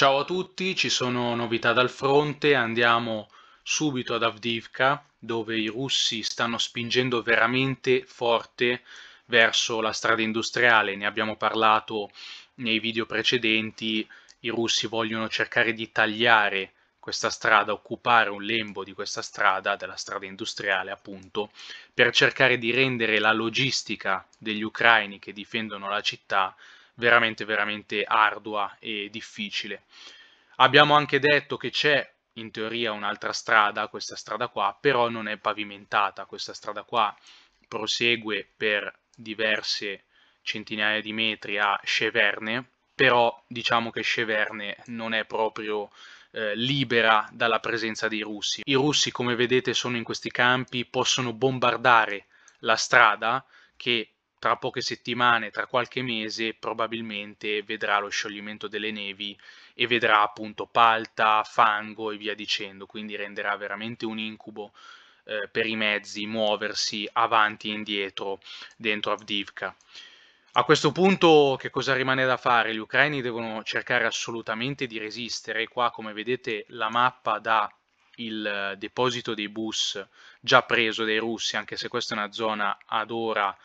Ciao a tutti, ci sono novità dal fronte, andiamo subito ad Avdivka dove i russi stanno spingendo veramente forte verso la strada industriale, ne abbiamo parlato nei video precedenti, i russi vogliono cercare di tagliare questa strada, occupare un lembo di questa strada, della strada industriale appunto, per cercare di rendere la logistica degli ucraini che difendono la città veramente veramente ardua e difficile. Abbiamo anche detto che c'è in teoria un'altra strada, questa strada qua, però non è pavimentata, questa strada qua prosegue per diverse centinaia di metri a Sceverne, però diciamo che Sceverne non è proprio eh, libera dalla presenza dei russi. I russi, come vedete, sono in questi campi, possono bombardare la strada che tra poche settimane, tra qualche mese, probabilmente vedrà lo scioglimento delle nevi e vedrà appunto palta, fango e via dicendo, quindi renderà veramente un incubo eh, per i mezzi muoversi avanti e indietro dentro Avdivka. A questo punto che cosa rimane da fare? Gli ucraini devono cercare assolutamente di resistere. Qua, come vedete, la mappa dà il deposito dei bus già preso dai russi, anche se questa è una zona ad ora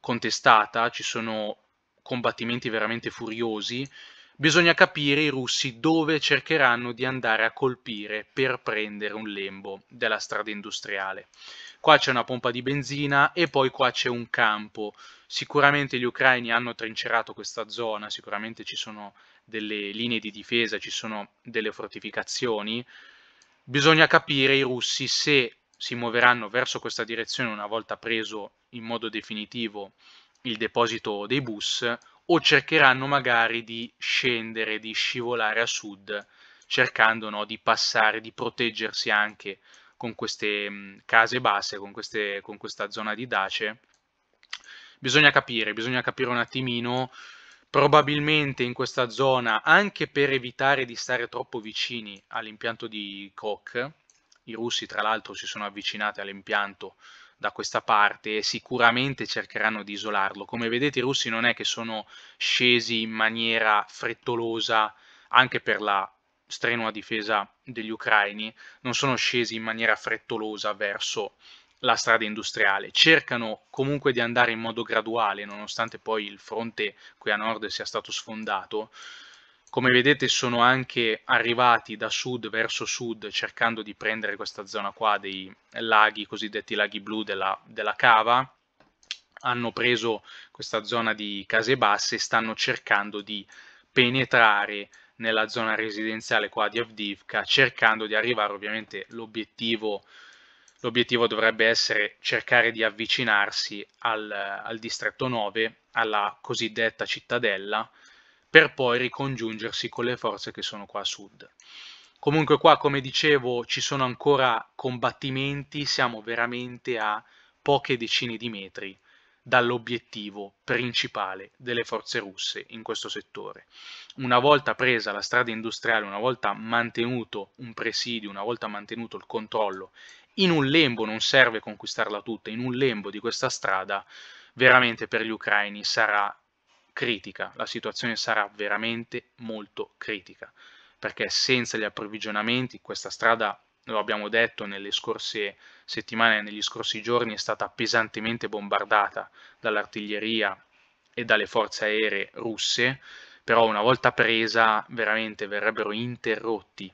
contestata, ci sono combattimenti veramente furiosi, bisogna capire i russi dove cercheranno di andare a colpire per prendere un lembo della strada industriale. Qua c'è una pompa di benzina e poi qua c'è un campo. Sicuramente gli ucraini hanno trincerato questa zona, sicuramente ci sono delle linee di difesa, ci sono delle fortificazioni. Bisogna capire i russi se si muoveranno verso questa direzione una volta preso in modo definitivo il deposito dei bus o cercheranno magari di scendere, di scivolare a sud cercando no, di passare, di proteggersi anche con queste mm, case basse, con, queste, con questa zona di dace. Bisogna capire, bisogna capire un attimino probabilmente in questa zona, anche per evitare di stare troppo vicini all'impianto di Koch, i russi, tra l'altro, si sono avvicinati all'impianto da questa parte e sicuramente cercheranno di isolarlo. Come vedete, i russi non è che sono scesi in maniera frettolosa anche per la strenua difesa degli ucraini, non sono scesi in maniera frettolosa verso la strada industriale. Cercano comunque di andare in modo graduale, nonostante poi il fronte qui a nord sia stato sfondato, come vedete sono anche arrivati da sud verso sud cercando di prendere questa zona qua dei laghi, cosiddetti laghi blu della, della cava, hanno preso questa zona di case basse e stanno cercando di penetrare nella zona residenziale qua di Avdivka, cercando di arrivare ovviamente l'obiettivo l'obiettivo dovrebbe essere cercare di avvicinarsi al, al, distretto 9, alla cosiddetta cittadella, per poi ricongiungersi con le forze che sono qua a sud. Comunque qua, come dicevo, ci sono ancora combattimenti, siamo veramente a poche decine di metri dall'obiettivo principale delle forze russe in questo settore. Una volta presa la strada industriale, una volta mantenuto un presidio, una volta mantenuto il controllo, in un lembo, non serve conquistarla tutta, in un lembo di questa strada, veramente per gli ucraini sarà critica, la situazione sarà veramente molto critica, perché senza gli approvvigionamenti questa strada, lo abbiamo detto nelle scorse settimane, negli scorsi giorni, è stata pesantemente bombardata dall'artiglieria e dalle forze aeree russe, però una volta presa veramente verrebbero interrotti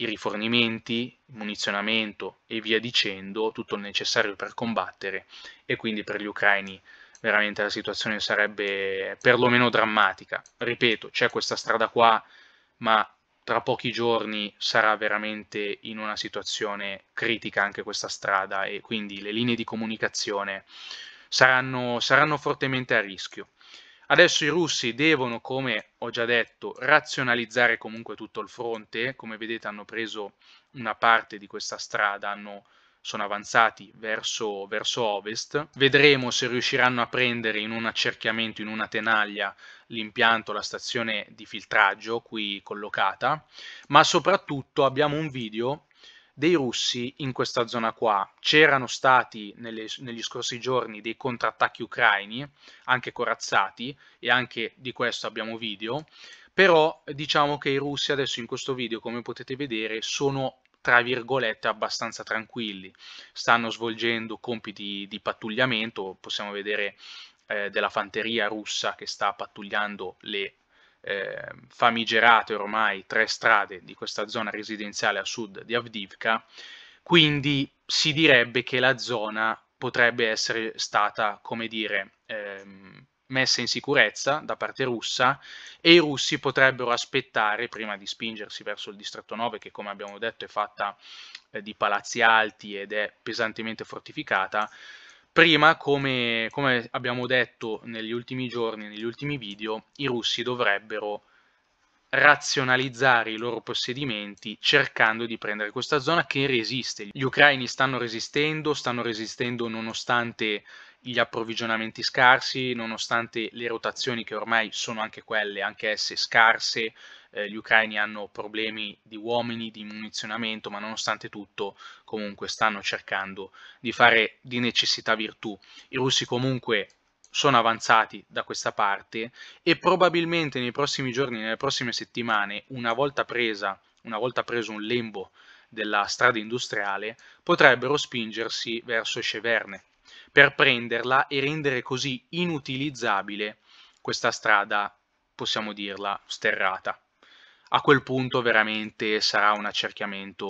i rifornimenti, il munizionamento e via dicendo, tutto il necessario per combattere e quindi per gli ucraini veramente la situazione sarebbe perlomeno drammatica. Ripeto, c'è questa strada qua, ma tra pochi giorni sarà veramente in una situazione critica anche questa strada e quindi le linee di comunicazione saranno, saranno fortemente a rischio. Adesso i russi devono, come ho già detto, razionalizzare comunque tutto il fronte, come vedete hanno preso una parte di questa strada, hanno sono avanzati verso, verso ovest. Vedremo se riusciranno a prendere in un accerchiamento, in una tenaglia, l'impianto, la stazione di filtraggio qui collocata, ma soprattutto abbiamo un video dei russi in questa zona qua. C'erano stati nelle, negli scorsi giorni dei contrattacchi ucraini, anche corazzati, e anche di questo abbiamo video, però diciamo che i russi adesso in questo video, come potete vedere, sono tra virgolette abbastanza tranquilli, stanno svolgendo compiti di pattugliamento, possiamo vedere eh, della fanteria russa che sta pattugliando le eh, famigerate ormai tre strade di questa zona residenziale a sud di Avdivka, quindi si direbbe che la zona potrebbe essere stata, come dire, ehm, messa in sicurezza da parte russa e i russi potrebbero aspettare prima di spingersi verso il distretto 9 che come abbiamo detto è fatta eh, di palazzi alti ed è pesantemente fortificata prima come, come abbiamo detto negli ultimi giorni negli ultimi video i russi dovrebbero razionalizzare i loro possedimenti cercando di prendere questa zona che resiste gli ucraini stanno resistendo stanno resistendo nonostante gli approvvigionamenti scarsi, nonostante le rotazioni che ormai sono anche quelle, anche esse scarse, eh, gli ucraini hanno problemi di uomini, di munizionamento, ma nonostante tutto comunque stanno cercando di fare di necessità virtù. I russi comunque sono avanzati da questa parte e probabilmente nei prossimi giorni, nelle prossime settimane, una volta, presa, una volta preso un lembo della strada industriale, potrebbero spingersi verso Sceverne, per prenderla e rendere così inutilizzabile questa strada, possiamo dirla, sterrata. A quel punto veramente sarà un accerchiamento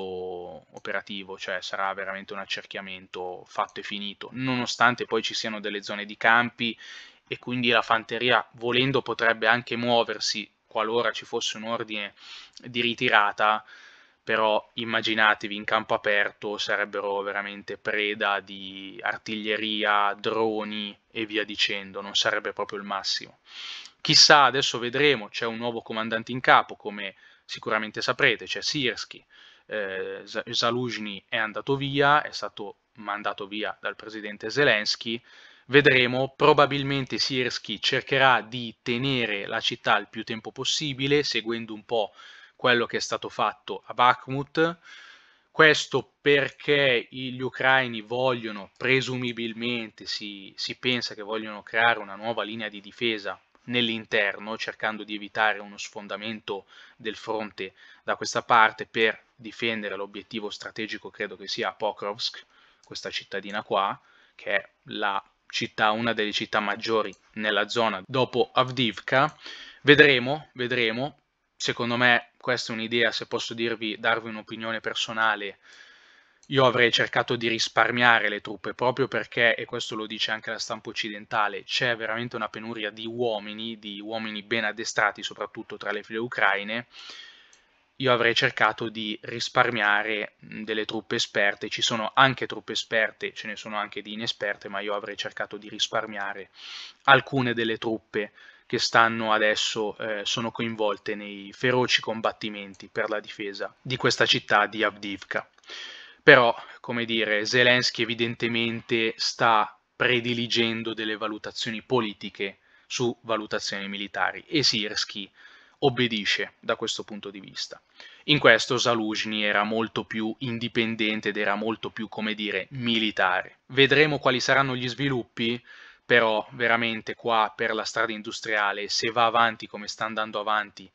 operativo, cioè sarà veramente un accerchiamento fatto e finito, nonostante poi ci siano delle zone di campi e quindi la fanteria volendo potrebbe anche muoversi qualora ci fosse un ordine di ritirata, però immaginatevi in campo aperto sarebbero veramente preda di artiglieria, droni e via dicendo, non sarebbe proprio il massimo. Chissà, adesso vedremo, c'è un nuovo comandante in capo, come sicuramente saprete, c'è Sirski, eh, Zaluzhny è andato via, è stato mandato via dal presidente Zelensky, vedremo, probabilmente Sirski cercherà di tenere la città il più tempo possibile, seguendo un po' quello che è stato fatto a Bakhmut. Questo perché gli ucraini vogliono, presumibilmente si, si pensa che vogliono creare una nuova linea di difesa nell'interno, cercando di evitare uno sfondamento del fronte da questa parte per difendere l'obiettivo strategico, credo che sia Pokrovsk, questa cittadina qua, che è la città, una delle città maggiori nella zona dopo Avdivka. Vedremo, vedremo secondo me questa è un'idea, se posso dirvi, darvi un'opinione personale, io avrei cercato di risparmiare le truppe proprio perché, e questo lo dice anche la stampa occidentale, c'è veramente una penuria di uomini, di uomini ben addestrati soprattutto tra le file ucraine, io avrei cercato di risparmiare delle truppe esperte, ci sono anche truppe esperte, ce ne sono anche di inesperte, ma io avrei cercato di risparmiare alcune delle truppe esperte che stanno adesso eh, sono coinvolte nei feroci combattimenti per la difesa di questa città di Avdivka. Però, come dire, Zelensky evidentemente sta prediligendo delle valutazioni politiche su valutazioni militari e Sirsky obbedisce da questo punto di vista. In questo Zaluzhny era molto più indipendente ed era molto più, come dire, militare. Vedremo quali saranno gli sviluppi però veramente qua per la strada industriale, se va avanti come sta andando avanti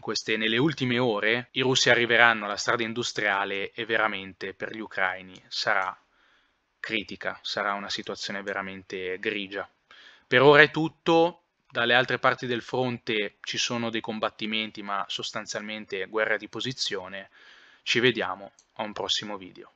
queste, nelle ultime ore, i russi arriveranno alla strada industriale e veramente per gli ucraini sarà critica, sarà una situazione veramente grigia. Per ora è tutto, dalle altre parti del fronte ci sono dei combattimenti, ma sostanzialmente guerra di posizione. Ci vediamo a un prossimo video.